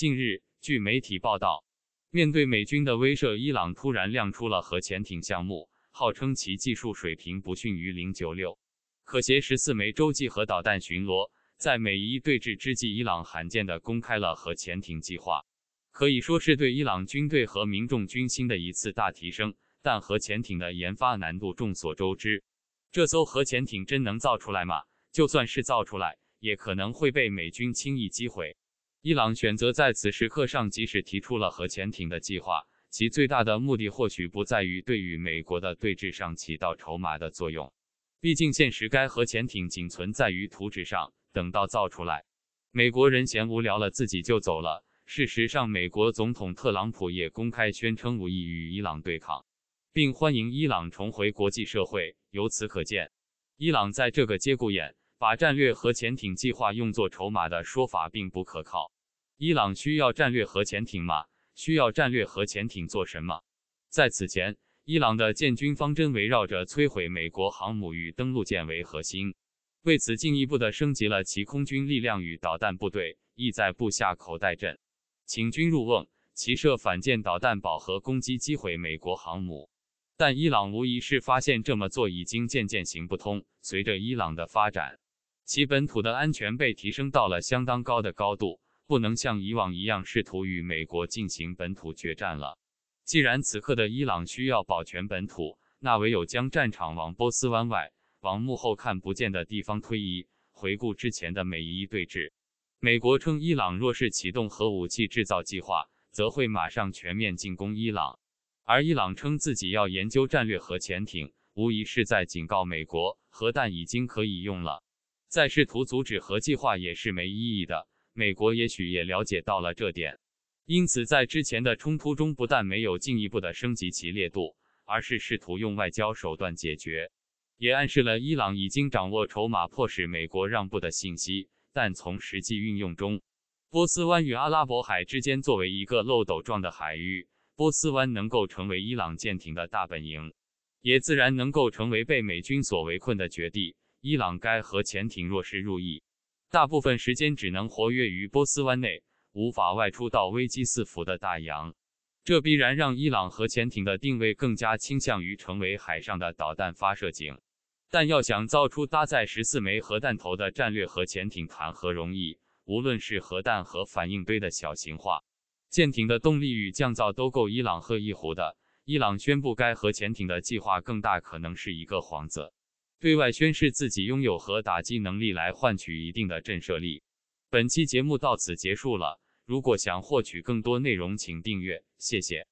近日，据媒体报道，面对美军的威慑，伊朗突然亮出了核潜艇项目，号称其技术水平不逊于零九六，可携十四枚洲际核导弹巡逻。在美伊对峙之际，伊朗罕见地公开了核潜艇计划，可以说是对伊朗军队和民众军心的一次大提升。但核潜艇的研发难度众所周知，这艘核潜艇真能造出来吗？就算是造出来，也可能会被美军轻易击毁。伊朗选择在此时刻上即使提出了核潜艇的计划，其最大的目的或许不在于对于美国的对峙上起到筹码的作用。毕竟，现实该核潜艇仅存在于图纸上，等到造出来，美国人嫌无聊了，自己就走了。事实上，美国总统特朗普也公开宣称无意与伊朗对抗，并欢迎伊朗重回国际社会。由此可见，伊朗在这个节骨眼。把战略核潜艇计划用作筹码的说法并不可靠。伊朗需要战略核潜艇吗？需要战略核潜艇做什么？在此前，伊朗的建军方针围绕着摧毁美国航母与登陆舰为核心，为此进一步的升级了其空军力量与导弹部队，意在布下口袋阵，请军入瓮，骑射反舰导弹饱和攻击，击毁美国航母。但伊朗无疑是发现这么做已经渐渐行不通，随着伊朗的发展。其本土的安全被提升到了相当高的高度，不能像以往一样试图与美国进行本土决战了。既然此刻的伊朗需要保全本土，那唯有将战场往波斯湾外、往幕后看不见的地方推移。回顾之前的每一一对峙，美国称伊朗若是启动核武器制造计划，则会马上全面进攻伊朗；而伊朗称自己要研究战略核潜艇，无疑是在警告美国，核弹已经可以用了。在试图阻止核计划也是没意义的。美国也许也了解到了这点，因此在之前的冲突中，不但没有进一步的升级其烈度，而是试图用外交手段解决，也暗示了伊朗已经掌握筹码，迫使美国让步的信息。但从实际运用中，波斯湾与阿拉伯海之间作为一个漏斗状的海域，波斯湾能够成为伊朗舰艇的大本营，也自然能够成为被美军所围困的绝地。伊朗该核潜艇若是入役，大部分时间只能活跃于波斯湾内，无法外出到危机四伏的大洋。这必然让伊朗核潜艇的定位更加倾向于成为海上的导弹发射井。但要想造出搭载十四枚核弹头的战略核潜艇，谈何容易？无论是核弹和反应堆的小型化，舰艇的动力与降噪都够伊朗喝一壶的。伊朗宣布该核潜艇的计划，更大可能是一个幌子。对外宣示自己拥有核打击能力，来换取一定的震慑力。本期节目到此结束了。如果想获取更多内容，请订阅，谢谢。